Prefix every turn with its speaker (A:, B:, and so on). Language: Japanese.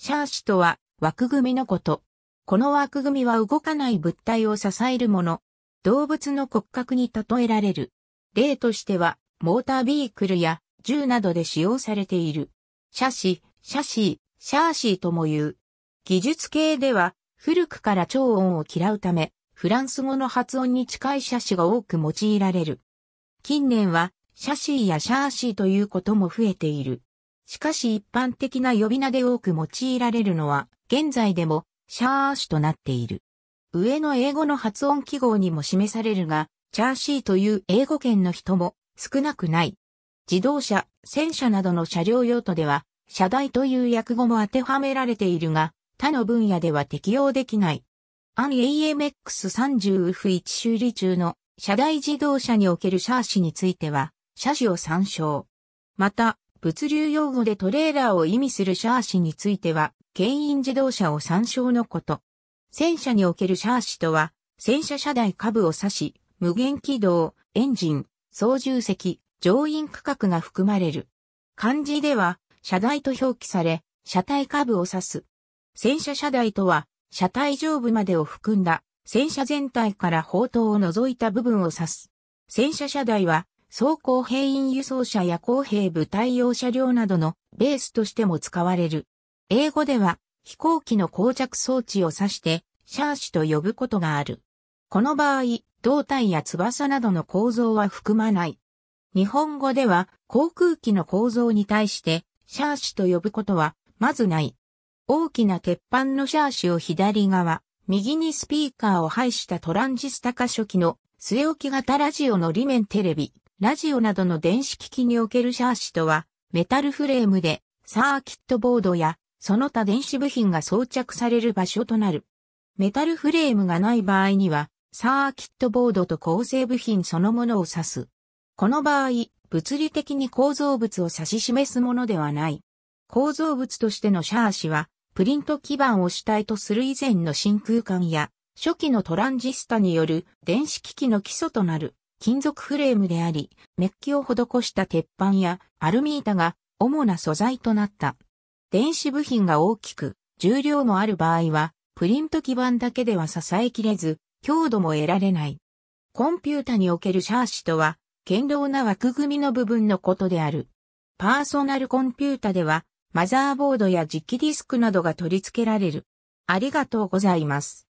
A: シャーシとは枠組みのこと。この枠組みは動かない物体を支えるもの。動物の骨格に例えられる。例としては、モータービークルや銃などで使用されている。シャシ、シャシー、シャーシーとも言う。技術系では、古くから超音を嫌うため、フランス語の発音に近いシャシが多く用いられる。近年は、シャシーやシャーシーということも増えている。しかし一般的な呼び名で多く用いられるのは、現在でも、シャーシュとなっている。上の英語の発音記号にも示されるが、チャーシーという英語圏の人も少なくない。自動車、戦車などの車両用途では、車台という訳語も当てはめられているが、他の分野では適用できない。アン AMX30F1 修理中の車台自動車におけるシャーシについては、車種を参照。また、物流用語でトレーラーを意味するシャーシについては、牽引自動車を参照のこと。戦車におけるシャーシとは、戦車車台下部を指し、無限軌道、エンジン、操縦席、乗員区画が含まれる。漢字では、車台と表記され、車体下部を指す。戦車車台とは、車体上部までを含んだ、戦車全体から砲塔を除いた部分を指す。戦車車台は、装甲兵員輸送車や工兵部対応車両などのベースとしても使われる。英語では飛行機の膠着装置を指してシャーシと呼ぶことがある。この場合、胴体や翼などの構造は含まない。日本語では航空機の構造に対してシャーシと呼ぶことはまずない。大きな鉄板のシャーシを左側、右にスピーカーを配したトランジスタ化初期の据え置き型ラジオの裏面テレビ、ラジオなどの電子機器におけるシャーシとは、メタルフレームで、サーキットボードや、その他電子部品が装着される場所となる。メタルフレームがない場合には、サーキットボードと構成部品そのものを指す。この場合、物理的に構造物を指し示すものではない。構造物としてのシャーシは、プリント基板を主体とする以前の真空管や、初期のトランジスタによる電子機器の基礎となる金属フレームであり、メッキを施した鉄板やアルミ板が主な素材となった。電子部品が大きく、重量もある場合は、プリント基板だけでは支えきれず、強度も得られない。コンピュータにおけるシャーシとは、堅牢な枠組みの部分のことである。パーソナルコンピュータでは、マザーボードや実機ディスクなどが取り付けられる。ありがとうございます。